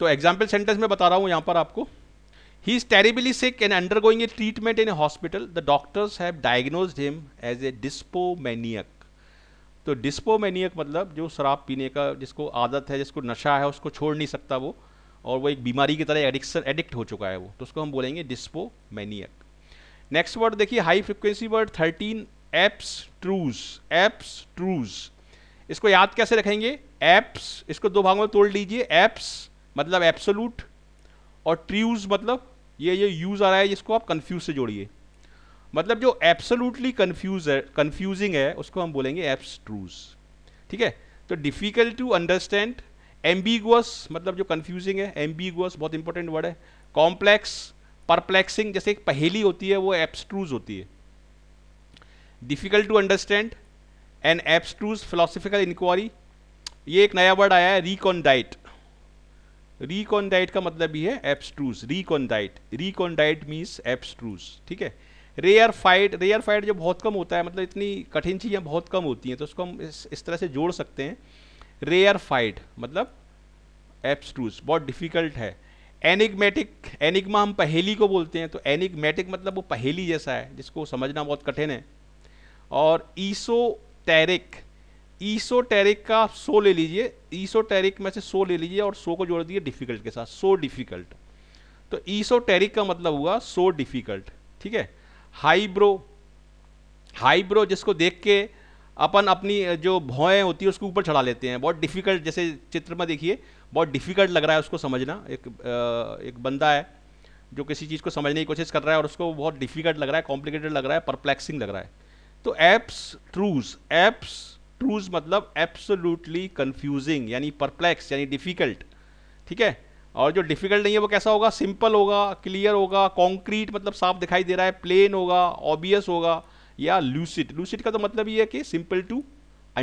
तो एग्जाम्पल सेंटेंस में बता रहा हूं यहां पर आपको he is terribly sick and undergoing a treatment in a hospital the doctors have diagnose him as a dipsomaniac तो डिस्पोमैनियक मतलब जो शराब पीने का जिसको आदत है जिसको नशा है उसको छोड़ नहीं सकता वो और वो एक बीमारी की तरह एडिक्शन एडिक्ट हो चुका है वो तो उसको हम बोलेंगे डिस्पोमैनियक नेक्स्ट वर्ड देखिए high frequency word thirteen abstruse abstruse इसको याद कैसे रखेंगे एप्स इसको दो भागों में तोड़ लीजिए एप्स मतलब एप्सोलूट और ट्रीज मतलब ये ये यूज आ रहा है जिसको आप कन्फ्यूज से जोड़िए मतलब जो एप्सोलूटली कन्फ्यूज है कन्फ्यूजिंग है उसको हम बोलेंगे एप्स ट्रूज ठीक है तो डिफिकल्ट टू अंडरस्टैंड एम्बीगुअस मतलब जो कन्फ्यूजिंग है एम्बीगुअस बहुत इंपॉर्टेंट वर्ड है कॉम्प्लेक्स परप्लेक्सिंग जैसे एक पहेली होती है वो ट्रूज होती है difficult to understand an abstruse philosophical inquiry ये एक नया वर्ड आया है रिकॉन डाइट रिकॉन्डाइट का मतलब ये है एप्स्ट्रूज रिकॉन्डाइट रिकॉन्डाइट मीन्स एप्स्ट्रूज ठीक है रेयर फाइट रेयर फाइट जो बहुत कम होता है मतलब इतनी कठिन चीज़ें बहुत कम होती हैं तो उसको हम इस, इस तरह से जोड़ सकते हैं रेयर फाइट मतलब एप्स्ट्रूज बहुत डिफिकल्ट है एनिग्मेटिक एनिग्मा हम पहेली को बोलते हैं तो एनिग्मेटिक मतलब वो पहेली जैसा है जिसको समझना बहुत कठिन है और ईसो तैरिक ईसोटेरिक का आप सो ले लीजिए ईसोटेरिक में से सो ले लीजिए और सो को जोड़ दिए डिफिकल्ट के साथ सो डिफिकल्ट तो ईसोटेरिक का मतलब हुआ सो डिफिकल्ट ठीक है हाईब्रो हाईब्रो जिसको देख के अपन अपनी जो भौएँ होती है उसके ऊपर चढ़ा लेते हैं बहुत डिफिकल्ट जैसे चित्र में देखिए बहुत डिफिकल्ट लग रहा है उसको समझना एक एक बंदा है जो किसी चीज़ को समझने की कोशिश कर रहा है और उसको बहुत डिफिकल्ट लग रहा है कॉम्प्लिकेटेड लग रहा है परप्लेक्सिंग लग रहा है तो एप्स ट्रूज एप्स एब्ट्रूज मतलब एब्सोल्यूटली कंफ्यूजिंग यानी परप्लेक्स यानी डिफिकल्ट ठीक है और जो डिफिकल्ट नहीं है वो कैसा होगा सिंपल होगा क्लियर होगा कॉन्क्रीट मतलब साफ दिखाई दे रहा है प्लेन होगा ऑबियस होगा या लूसिड लूसिड का तो मतलब ये है कि simple to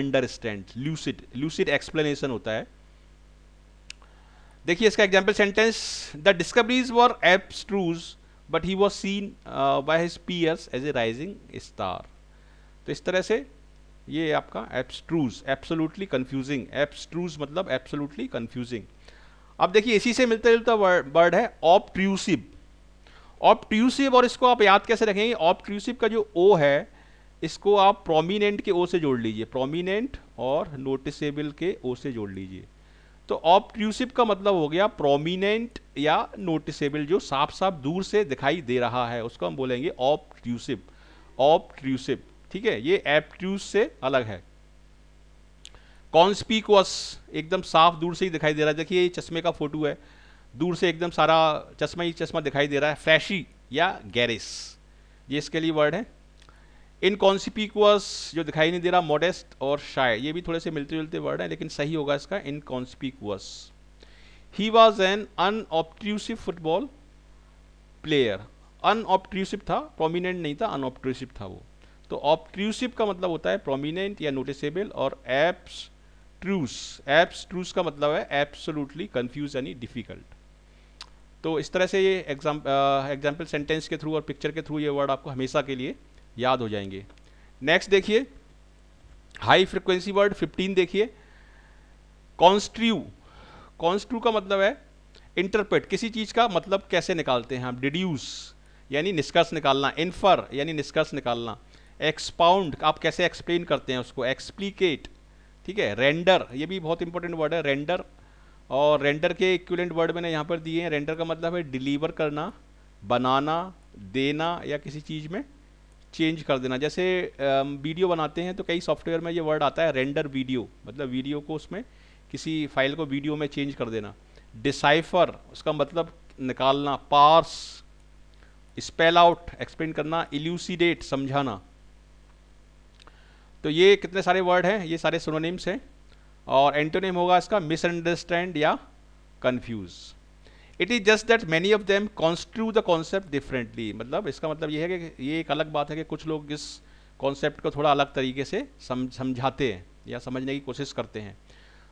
understand lucid lucid explanation होता है देखिए इसका example sentence the discoveries were abstruse but he was seen by his peers as a rising star तो इस तरह से ये आपका एब्स्ट्रूज एप्सोलूटली कन्फ्यूजिंग एब्स्ट्रूज मतलब एप्सोलूटली कन्फ्यूजिंग अब देखिए इसी से मिलता जुलता वर्ड है ऑप्ट्रूसिव ऑप्ट्रूसिव और इसको आप याद कैसे रखेंगे ऑप्ट्रूसिव का जो ओ है इसको आप प्रोमिनेंट के ओ से जोड़ लीजिए प्रोमिनेंट और नोटिसेबल के ओ से जोड़ लीजिए तो ऑप्ट्रूसिव का मतलब हो गया प्रोमिनेंट या नोटिसेबल जो साफ साफ दूर से दिखाई दे रहा है उसको हम बोलेंगे ऑप्ट्रूसिव ऑप्ट्रूसिव ठीक है ये एप्ट्यूज से अलग है कॉन्स्पीकुअस एकदम साफ दूर से ही दिखाई दे रहा है देखिए ये चश्मे का फोटो है दूर से एकदम सारा चश्मा ही चश्मा दिखाई दे रहा है फ्लैशी या गैरिस ये इसके लिए वर्ड है इनकॉन्सिपिकुअस जो दिखाई नहीं दे रहा मॉडेस्ट और शाय ये भी थोड़े से मिलते जुलते वर्ड है लेकिन सही होगा इसका conspicuous he was an unobtrusive football player unobtrusive था प्रोमिनेंट नहीं था अनऑप्ट्रूसिव था वो तो ऑप्ट्रूसिव का मतलब होता है प्रोमिनेंट या नोटिसेबल और एप्स ट्रूस एप्स ट्रूस का मतलब है एप्सोलूटली कन्फ्यूज यानी डिफिकल्ट तो इस तरह से ये एग्जाम एग्जाम्पल सेंटेंस के थ्रू और पिक्चर के थ्रू ये वर्ड आपको हमेशा के लिए याद हो जाएंगे नेक्स्ट देखिए हाई फ्रिक्वेंसी वर्ड 15 देखिए कॉन्स्ट्रू कॉन्स्ट्रू का मतलब है इंटरप्रेट किसी चीज़ का मतलब कैसे निकालते हैं हम डिड्यूस यानी निष्कर्ष निकालना इन्फर यानी निष्कर्ष निकालना एक्सपाउंड आप कैसे एक्सप्लेन करते हैं उसको एक्सप्लीकेट ठीक है रेंडर ये भी बहुत इंपॉर्टेंट वर्ड है रेंडर और रेंडर के इक्वलेंट वर्ड मैंने यहाँ पर दिए हैं रेंडर का मतलब है डिलीवर करना बनाना देना या किसी चीज़ में चेंज कर देना जैसे वीडियो बनाते हैं तो कई सॉफ्टवेयर में ये वर्ड आता है रेंडर वीडियो मतलब वीडियो को उसमें किसी फाइल को वीडियो में चेंज कर देना डिसाइफर उसका मतलब निकालना पार्स स्पेल आउट एक्सप्लेन करना इल्यूसीडेट समझाना तो ये कितने सारे वर्ड हैं ये सारे सोनोनिम्स हैं और एंटोनिम होगा इसका मिसअंडरस्टैंड या confuse it is just that many of them construe the concept differently मतलब इसका मतलब ये है कि ये एक अलग बात है कि कुछ लोग इस कॉन्सेप्ट को थोड़ा अलग तरीके से समझाते हैं या समझने की कोशिश करते हैं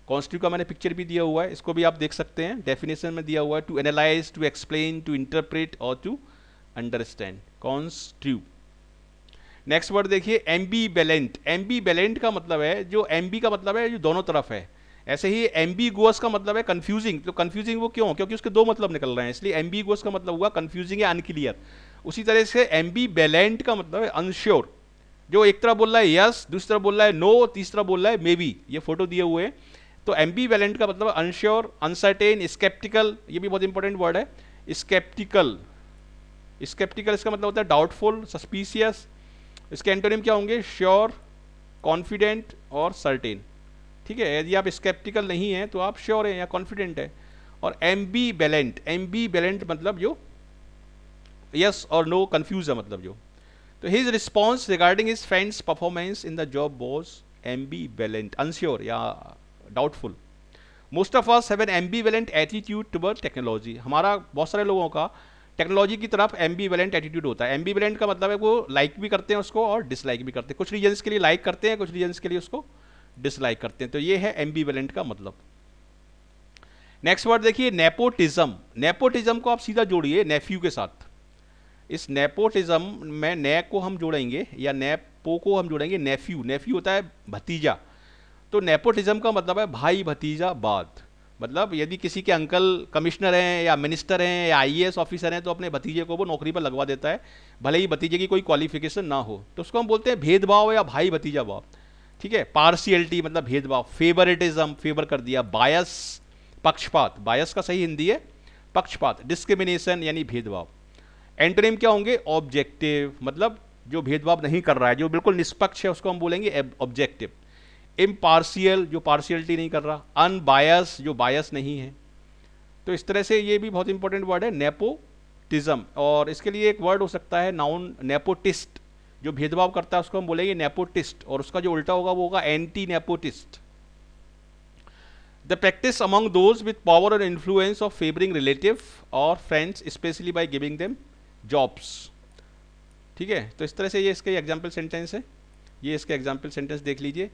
कॉन्स्टिट्यू का मैंने पिक्चर भी दिया हुआ है इसको भी आप देख सकते हैं डेफिनेशन में दिया हुआ है to analyse to explain to interpret और to understand construe next word देखिए एम्बी बैलेंट एम्बी बैलेंट का मतलब है जो एम्बी का मतलब है जो दोनों तरफ है ऐसे ही गोस का मतलब है कन्फ्यूजिंग तो कन्फ्यूजिंग वो क्यों क्योंकि उसके दो मतलब निकल रहे हैं इसलिए गोस का मतलब हुआ कन्फ्यूजिंग या अनक्लियर उसी तरह से एम्बी बैलेंट का मतलब है अनश्योर जो एक तरह बोल रहा है यस दूसरी तरफ बोल रहा है नो तीसरा बोल रहा है मे बी ये फोटो दिए हुए हैं तो एम्बी बैलेंट का मतलब अनश्योर अनसर्टेन स्केप्टिकल ये भी बहुत इंपॉर्टेंट वर्ड है स्केप्टिकल स्केप्टिकल इसका मतलब होता है डाउटफुल सस्पीसियस इसके एंटोनिम क्या होंगे श्योर कॉन्फिडेंट और सर्टेन ठीक है यदि आप स्केप्टिकल नहीं हैं तो आप श्योर हैं या कॉन्फिडेंट हैं और bivalent ambivalent मतलब जो यस और नो कन्फ्यूज है मतलब जो तो his response regarding his friends performance in the job was bivalent unsure या doubtful most of us have an bivalent attitude toward technology हमारा बहुत सारे लोगों का टेक्नोलॉजी की तरफ वैलेंट एटीट्यूड होता है वैलेंट का मतलब है वो लाइक भी करते हैं उसको और डिसलाइक भी करते हैं कुछ रीजन्स के लिए लाइक करते हैं कुछ रीजन्स के लिए उसको डिसलाइक करते हैं तो ये है वैलेंट का मतलब नेक्स्ट वर्ड देखिए नेपोटिज्म नेपोटिज्म को आप सीधा जोड़िए नेफ्यू के साथ इस नेपोटिज्म में ने को हम जोड़ेंगे या नेपो को हम जोड़ेंगे नेफ्यू नेफ्यू होता है भतीजा तो नेपोटिज्म का मतलब है भाई भतीजा बाद मतलब यदि किसी के अंकल कमिश्नर हैं या मिनिस्टर हैं या आई ऑफिसर हैं तो अपने भतीजे को वो नौकरी पर लगवा देता है भले ही भतीजे की कोई क्वालिफिकेशन ना हो तो उसको हम बोलते हैं भेदभाव या भाई भतीजा भाव ठीक है पार्सियलिटी मतलब भेदभाव फेवरेटिज्म फेवर कर दिया बायस पक्षपात बायस का सही हिंदी है पक्षपात डिस्क्रिमिनेशन यानी भेदभाव एंट्रेम क्या होंगे ऑब्जेक्टिव मतलब जो भेदभाव नहीं कर रहा है जो बिल्कुल निष्पक्ष है उसको हम बोलेंगे ऑब्जेक्टिव इम्पार्सियल जो पार्शियलिटी नहीं कर रहा अनबायस जो बायस नहीं है तो इस तरह से ये भी बहुत इंपॉर्टेंट वर्ड है नेपोटिज्म और इसके लिए एक वर्ड हो सकता है नाउन नेपोटिस्ट जो भेदभाव करता है उसको हम बोलेंगे नेपोटिस्ट और उसका जो उल्टा होगा वो होगा anti nepotist the practice among those with power or influence of favouring relative or friends specially by giving them jobs ठीक है तो इस तरह से ये इसके एग्जाम्पल सेंटेंस है ये इसके एग्जाम्पल सेंटेंस देख लीजिए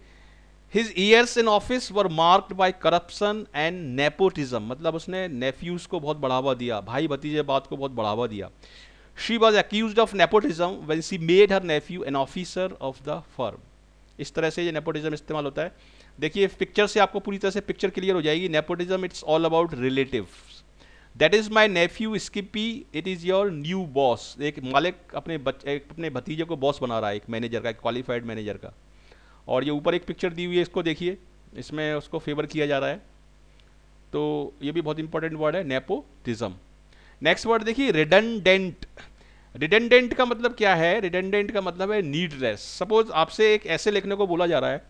his years in office were marked by corruption and nepotism मतलब उसने नेफ्यूज को बहुत बढ़ावा दिया भाई भतीजे बात को बहुत बढ़ावा दिया she was accuse of nepotism when she made her nephew an officer of the firm इस तरह से ये नेपोटिज्म इस्तेमाल होता है देखिए पिक्चर से आपको पूरी तरह से पिक्चर क्लियर हो जाएगी nepotism it's all about relative that is my nephew Skippy it is your new boss एक मालिक अपने बच्चे अपने भतीजे को बॉस बना रहा है एक मैनेजर का एक क्वालिफाइड मैनेजर का और ये ऊपर एक पिक्चर दी हुई है इसको देखिए इसमें उसको फेवर किया जा रहा है तो ये भी बहुत इंपॉर्टेंट वर्ड है नेपोटिज्म नेक्स्ट वर्ड देखिए रिडनडेंट रिडेंडेंट का मतलब क्या है रिडेंडेंट का मतलब है नीडलेस सपोज आपसे एक ऐसे लिखने को बोला जा रहा है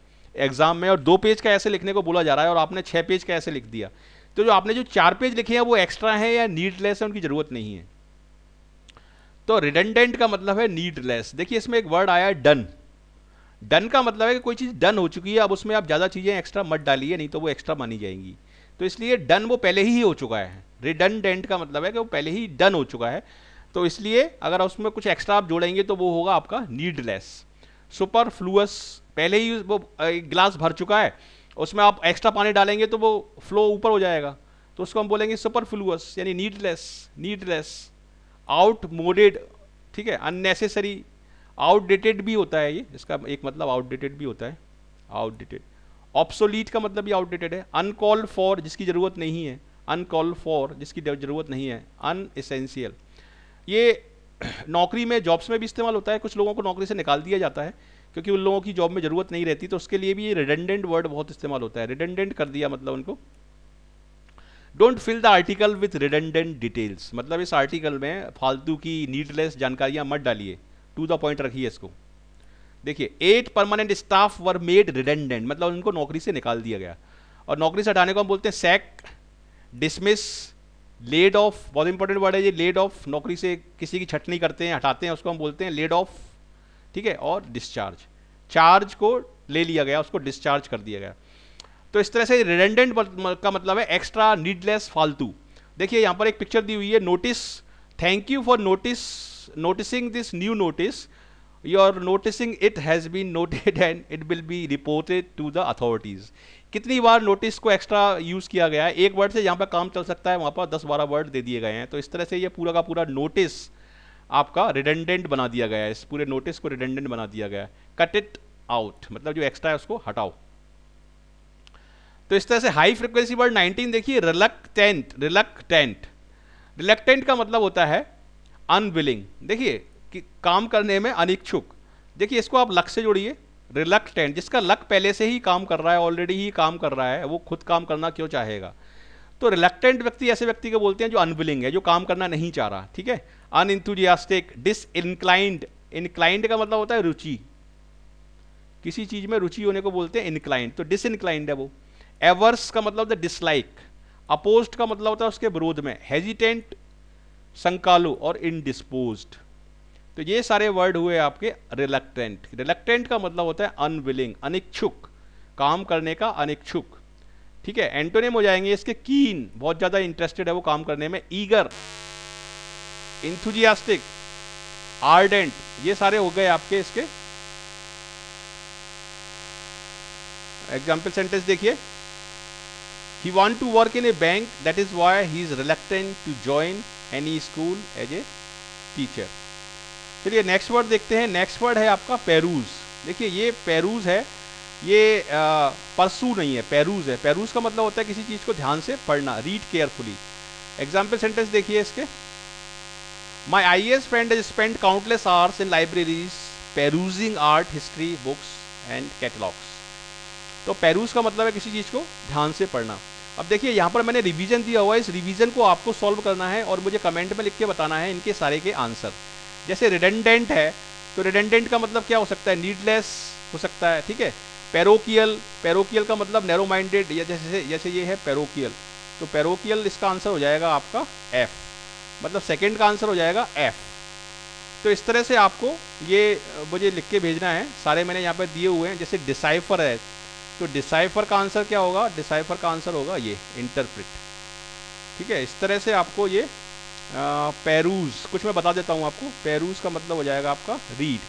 एग्जाम में और दो पेज का ऐसे लिखने को बोला जा रहा है और आपने छः पेज का ऐसे लिख दिया तो जो आपने जो चार पेज लिखे हैं वो एक्स्ट्रा हैं या नीडलेस है उनकी ज़रूरत नहीं है तो रिडेंडेंट का मतलब है नीडलेस देखिए इसमें एक वर्ड आया है डन डन का मतलब है कि कोई चीज़ डन हो चुकी है अब उसमें आप ज़्यादा चीज़ें एक्स्ट्रा मत डालिए नहीं तो वो एक्स्ट्रा मानी जाएंगी तो इसलिए डन वो पहले ही हो चुका है रिडनडेंट का मतलब है कि वो पहले ही डन हो चुका है तो इसलिए अगर उसमें कुछ एक्स्ट्रा आप जोड़ेंगे तो वो होगा आपका नीडलेस सुपर फ्लूअस पहले ही वो एक गिलास भर चुका है उसमें आप एक्स्ट्रा पानी डालेंगे तो वो फ्लो ऊपर हो जाएगा तो उसको हम बोलेंगे सुपर फ्लूअस यानी नीडलेस नीडलेस आउट मोडेड ठीक है अननेसेसरी आउटडेटेड भी होता है ये इसका एक मतलब आउटडेटेड भी होता है आउटडेटेड ऑप्सोलीट का मतलब भी आउटडेटेड है अनकॉल फॉर जिसकी ज़रूरत नहीं है अनकॉल फॉर जिसकी ज़रूरत नहीं है अन एसेंशियल ये नौकरी में जॉब्स में भी इस्तेमाल होता है कुछ लोगों को नौकरी से निकाल दिया जाता है क्योंकि उन लोगों की जॉब में ज़रूरत नहीं रहती तो उसके लिए भी ये रिडेंडेंट वर्ड बहुत इस्तेमाल होता है रिडेंडेंट कर दिया मतलब उनको don't fill the article with redundant details मतलब इस आर्टिकल में फालतू की नीडलेस जानकारियां मत डालिए टू द पॉइंट रखिए इसको देखिए eight permanent staff were made redundant मतलब उनको नौकरी से निकाल दिया गया और नौकरी से हटाने को हम बोलते हैं सैक डिसमिस लेड ऑफ बहुत इंपॉर्टेंट वर्ड है ये लेड ऑफ नौकरी से किसी की छटनी करते हैं हटाते हैं उसको हम बोलते हैं लेड ऑफ ठीक है और डिस्चार्ज चार्ज को ले लिया गया उसको डिस्चार्ज कर दिया गया तो इस तरह से रिडेंडेंट का मतलब है एक्स्ट्रा नीडलेस फालतू देखिए यहाँ पर एक पिक्चर दी हुई है notice thank you for notice noticing this new notice, are noticing it has been noted and it will be reported to the authorities. कितनी बार नोटिस को एक्स्ट्रा यूज़ किया गया है एक वर्ड से यहाँ पर काम चल सकता है वहाँ पर 10-12 वर्ड दे दिए गए हैं तो इस तरह से ये पूरा का पूरा नोटिस आपका रिडेंडेंट बना दिया गया है इस पूरे नोटिस को रिडेंडेंट बना दिया गया है कट इट आउट मतलब जो एक्स्ट्रा है उसको हटाओ तो इस तरह से हाई फ्रिक्वेंसी वर्ड 19 देखिए टेंट रिलक टेंट का मतलब होता है अनविलिंग देखिए कि काम करने में अनिच्छुक देखिए इसको आप लक से जोड़िए रिलक्टेंट जिसका लक पहले से ही काम कर रहा है ऑलरेडी ही काम कर रहा है वो खुद काम करना क्यों चाहेगा तो रिलक्टेंट व्यक्ति ऐसे व्यक्ति को बोलते हैं जो अनविलिंग है जो काम करना नहीं चाह रहा ठीक है unenthusiastic disinclined inclined का मतलब होता है रुचि किसी चीज में रुचि होने को बोलते हैं इनक्लाइंड तो डिस इनक्लाइंड है वो एवर्स का मतलब होता है डिसलाइक अपोज का मतलब होता है उसके विरोध में हेजिटेंट संकालु और इनडिस्पोज तो ये सारे वर्ड हुए आपके रिलेक्टेंट रिलेक्टेंट का मतलब होता है अनविलिंग अनिच्छुक काम करने का अनिच्छुक ठीक है एंटोनियम हो जाएंगे इसके कीन बहुत ज़्यादा इंटरेस्टेड है वो काम करने में ईगर इंथुजियास्टिक आर्डेंट ये सारे हो गए आपके इसके एग्जाम्पल सेंटेंस देखिए he want to work in a bank that is why he is reluctant to join any school as a teacher चलिए नेक्स्ट वर्ड देखते हैं नेक्स्ट वर्ड है आपका पेरूज देखिए ये पेरूज है ये परसू नहीं है पेरूज है पेरूज का मतलब होता है किसी चीज़ को ध्यान से पढ़ना रीड केयरफुली एग्जाम्पल सेंटेंस देखिए इसके my I S friend is spend countless hours in libraries perusing art history books and catalogues तो पेरूज का मतलब है किसी चीज़ को ध्यान से पढ़ना अब देखिए यहाँ पर मैंने रिवीजन दिया हुआ है इस रिवीजन को आपको सॉल्व करना है और मुझे कमेंट में लिख के बताना है इनके सारे के आंसर जैसे रिडेंडेंट है तो रिडेंडेंट का मतलब क्या हो सकता है नीडलेस हो सकता है ठीक है पेरोकियल पेरोकियल का मतलब नैरो माइंडेड या जैसे जैसे ये है पेरोकियल तो पेरोकियल इसका आंसर हो जाएगा आपका एफ मतलब सेकेंड का आंसर हो जाएगा एफ तो इस तरह से आपको ये मुझे लिख के भेजना है सारे मैंने यहाँ पर दिए हुए हैं जैसे डिसाइफर है तो डिसाइफर का आंसर क्या होगा डिसाइफर का आंसर होगा ये इंटरप्रिट ठीक है इस तरह से आपको ये पेरूज कुछ मैं बता देता हूँ आपको पेरूज का मतलब हो जाएगा आपका रीड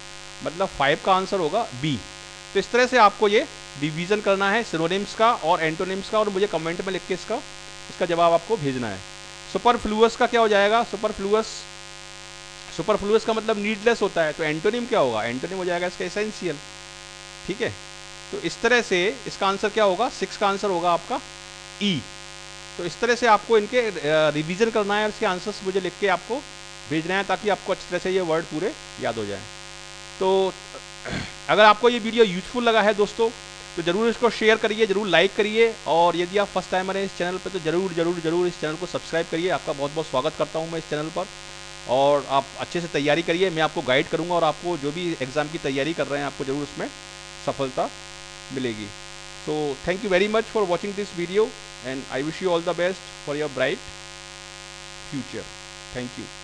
मतलब फाइव का आंसर होगा बी तो इस तरह से आपको ये डिवीजन करना है सिनोनिम्स का और एंटोनिम्स का और मुझे कमेंट में लिख के इसका इसका जवाब आपको भेजना है सुपरफ्लूअस का क्या हो जाएगा सुपर सुपरफ्लूअस का मतलब नीडलेस होता है तो एंटोनिम क्या होगा एंटोनिम हो जाएगा इसका एसेंशियल ठीक है तो इस तरह से इसका आंसर क्या होगा सिक्स का आंसर होगा आपका ई e. तो इस तरह से आपको इनके रिवीजन करना है और इसके आंसर्स मुझे लिख के आपको भेजना है ताकि आपको अच्छी तरह से ये वर्ड पूरे याद हो जाए तो अगर आपको ये वीडियो यूजफुल लगा है दोस्तों तो ज़रूर इसको शेयर करिए ज़रूर लाइक करिए और यदि आप फर्स्ट टाइम हैं इस चैनल पर तो ज़रूर ज़रूर ज़रूर इस चैनल को सब्सक्राइब करिए आपका बहुत बहुत स्वागत करता हूँ मैं इस चैनल पर और आप अच्छे से तैयारी करिए मैं आपको गाइड करूँगा और आपको जो भी एग्ज़ाम की तैयारी कर रहे हैं आपको ज़रूर उसमें सफलता मिलेगी so thank you very much for watching this video and I wish you all the best for your bright future thank you